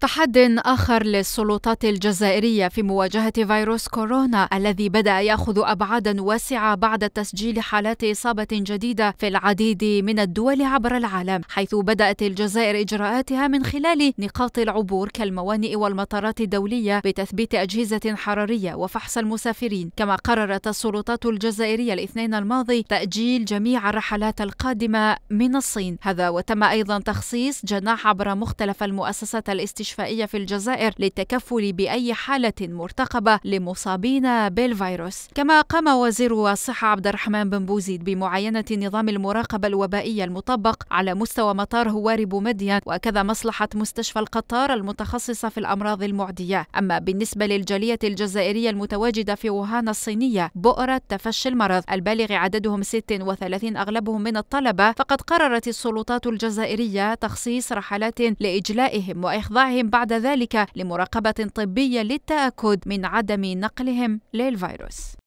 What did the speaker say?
تحد آخر للسلطات الجزائرية في مواجهة فيروس كورونا الذي بدأ يأخذ أبعادا واسعة بعد تسجيل حالات إصابة جديدة في العديد من الدول عبر العالم حيث بدأت الجزائر إجراءاتها من خلال نقاط العبور كالموانئ والمطارات الدولية بتثبيت أجهزة حرارية وفحص المسافرين كما قررت السلطات الجزائرية الاثنين الماضي تأجيل جميع الرحلات القادمة من الصين هذا وتم أيضا تخصيص جناح عبر مختلف المؤسسات الاستشارية الاستشفائية في الجزائر للتكفل بأي حالة مرتقبة لمصابين بالفيروس كما قام وزير الصحة عبد الرحمن بن بوزيد بمعاينة نظام المراقبة الوبائية المطبق على مستوى مطار هواري بومدين وكذا مصلحة مستشفى القطار المتخصصة في الأمراض المعدية أما بالنسبة للجالية الجزائرية المتواجدة في ووهان الصينية بؤرة تفشي المرض البالغ عددهم 36 أغلبهم من الطلبة فقد قررت السلطات الجزائرية تخصيص رحلات لإجلائهم وإخضاعهم وإرسالهم بعد ذلك لمراقبة طبية للتأكد من عدم نقلهم للفيروس